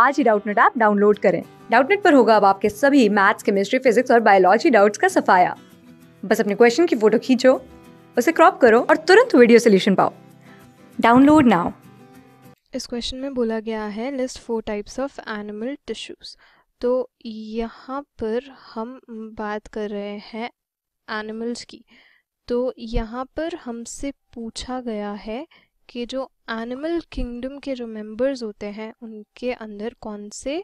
आज ही Doubtnut app download करें डाउटनेट पर होगा अब आपके सभी मैथ्स केमिस्ट्री फिजिक्स और बायोलॉजी डाउट्स का सफाया बस अपने क्वेश्चन की फोटो खींचो उसे क्रॉप करो और तुरंत वीडियो सोल्यूशन पाओ डाउनलोड नाउ इस क्वेश्चन में बोला गया है list four types of animal tissues तो यहाँ पर हम बात कर रहे हैं एनिमल्स की तो यहाँ पर हमसे पूछा गया है कि जो एनिमल किंगडम के जो मेंबर्स होते हैं उनके अंदर कौन से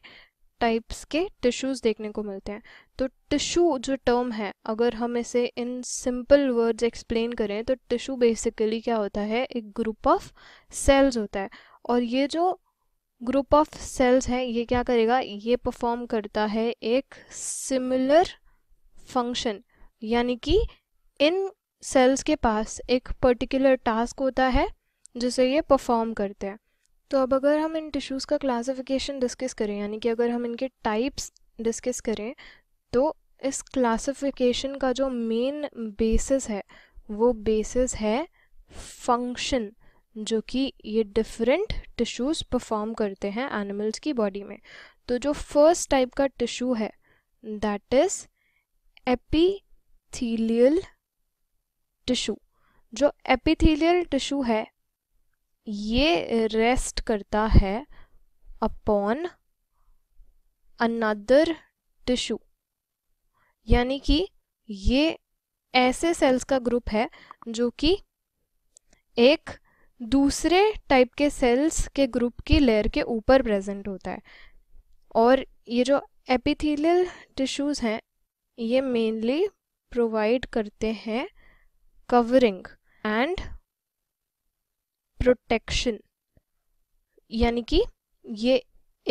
टाइप्स के टिश्यूज़ देखने को मिलते हैं तो टिश्यू जो टर्म है अगर हम इसे इन सिंपल वर्ड्स एक्सप्लेन करें तो टिश्यू बेसिकली क्या होता है एक ग्रुप ऑफ सेल्स होता है और ये जो ग्रुप ऑफ सेल्स है ये क्या करेगा ये परफॉर्म करता है एक सिमिलर फंक्शन यानी कि इन सेल्स के पास एक पर्टिकुलर टास्क होता है जिसे ये परफॉर्म करते हैं तो अब अगर हम इन टिश्यूज़ का क्लासिफिकेशन डिस्कस करें यानी कि अगर हम इनके टाइप्स डिस्कस करें तो इस क्लासिफिकेशन का जो मेन बेसिस है वो बेसिस है फंक्शन जो कि ये डिफरेंट टिश्यूज़ परफॉर्म करते हैं एनिमल्स की बॉडी में तो जो फर्स्ट टाइप का टिश्यू है दैट इज़ एपीथीलियल टिश्यू जो एपिथीलियल टिश्यू है ये रेस्ट करता है अपॉन अनदर टिश्यू यानी कि ये ऐसे सेल्स का ग्रुप है जो कि एक दूसरे टाइप के सेल्स के ग्रुप की लेयर के ऊपर प्रेजेंट होता है और ये जो एपिथेलियल टिश्यूज़ हैं ये मेनली प्रोवाइड करते हैं कवरिंग एंड प्रोटेक्शन यानी कि ये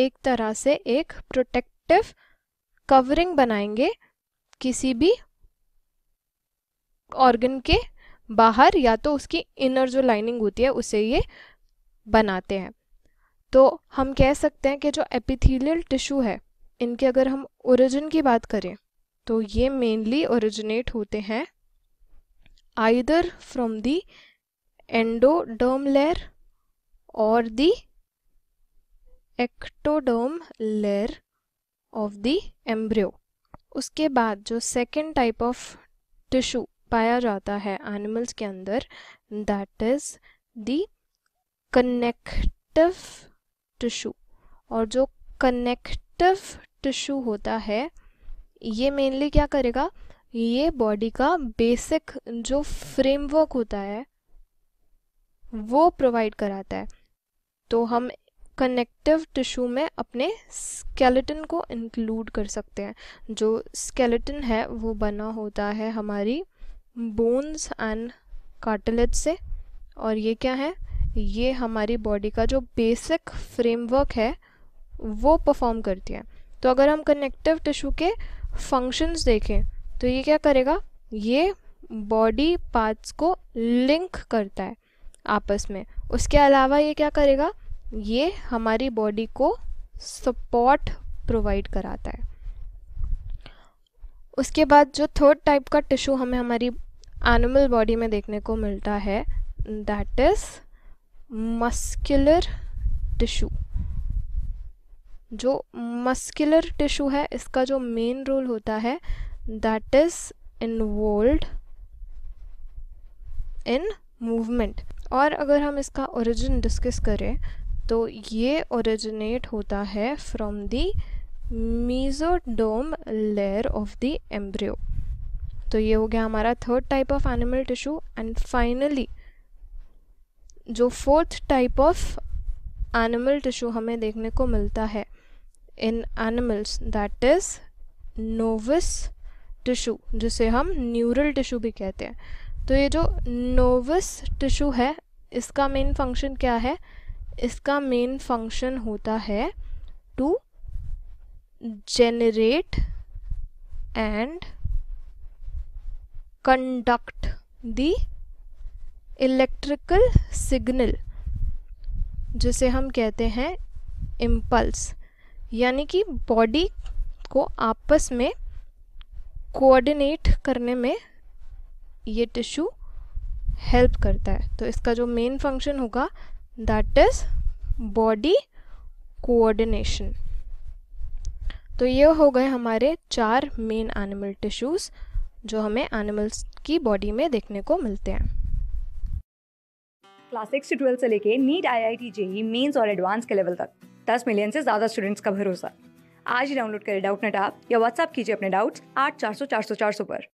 एक तरह से एक प्रोटेक्टिव कवरिंग बनाएंगे किसी भी ऑर्गन के बाहर या तो उसकी इनर जो लाइनिंग होती है उसे ये बनाते हैं तो हम कह सकते हैं कि जो एपिथेलियल टिश्यू है इनके अगर हम ओरिजिन की बात करें तो ये मेनली ओरिजिनेट होते हैं either from the endoderm layer और the ectoderm layer of the embryo उसके बाद जो सेकेंड टाइप ऑफ टिश्यू पाया जाता है एनिमल्स के अंदर that is the connective tissue और जो कनेक्टिव टिश्यू होता है ये मेनली क्या करेगा ये बॉडी का बेसिक जो फ्रेमवर्क होता है वो प्रोवाइड कराता है तो हम कनेक्टिव टिश्यू में अपने स्केलेटन को इंक्लूड कर सकते हैं जो स्केलेटन है वो बना होता है हमारी बोन्स एंड कार्टिलेज से और ये क्या है ये हमारी बॉडी का जो बेसिक फ्रेमवर्क है वो परफॉर्म करती है तो अगर हम कनेक्टिव टिश्यू के फंक्शंस देखें तो ये क्या करेगा ये बॉडी पार्ट्स को लिंक करता है आपस में उसके अलावा ये क्या करेगा ये हमारी बॉडी को सपोर्ट प्रोवाइड कराता है उसके बाद जो थर्ड टाइप का टिश्यू हमें हमारी एनिमल बॉडी में देखने को मिलता है दैट इज़ मस्कुलर टिश्यू जो मस्कुलर टिश्यू है इसका जो मेन रोल होता है that is involve in movement और अगर हम इसका ओरिजिन डिस्कस करें तो ये ओरिजिनेट होता है from the mesoderm layer of the embryo तो ये हो गया हमारा third type of animal tissue and finally जो fourth type of animal tissue हमें देखने को मिलता है in animals that is nervous tissue जिसे हम न्यूरल टिश्यू भी कहते हैं तो ये जो नोवस टिश्यू है इसका मेन फंक्शन क्या है इसका मेन फंक्शन होता है to generate and conduct the electrical signal जिसे हम कहते हैं इम्पल्स यानी कि बॉडी को आपस में कोऑर्डिनेट करने में ये टिश्यू हेल्प करता है तो इसका जो मेन फंक्शन होगा दैट इज बॉडी कोऑर्डिनेशन तो ये हो गए हमारे चार मेन एनिमल टिश्यूज़ जो हमें एनिमल्स की बॉडी में देखने को मिलते हैं क्लास सिक्स से ट्वेल्थ से लेके NEET I I T JEE mains और एडवांस के लेवल तक दस मिलियन से ज़्यादा स्टूडेंट्स का भरोसा आज ही डाउनलोड करें डाउट नेट आप या व्हाट्सअप कीजिए अपने डाउट्स आठ चार सौ चार सौ चार सौ पर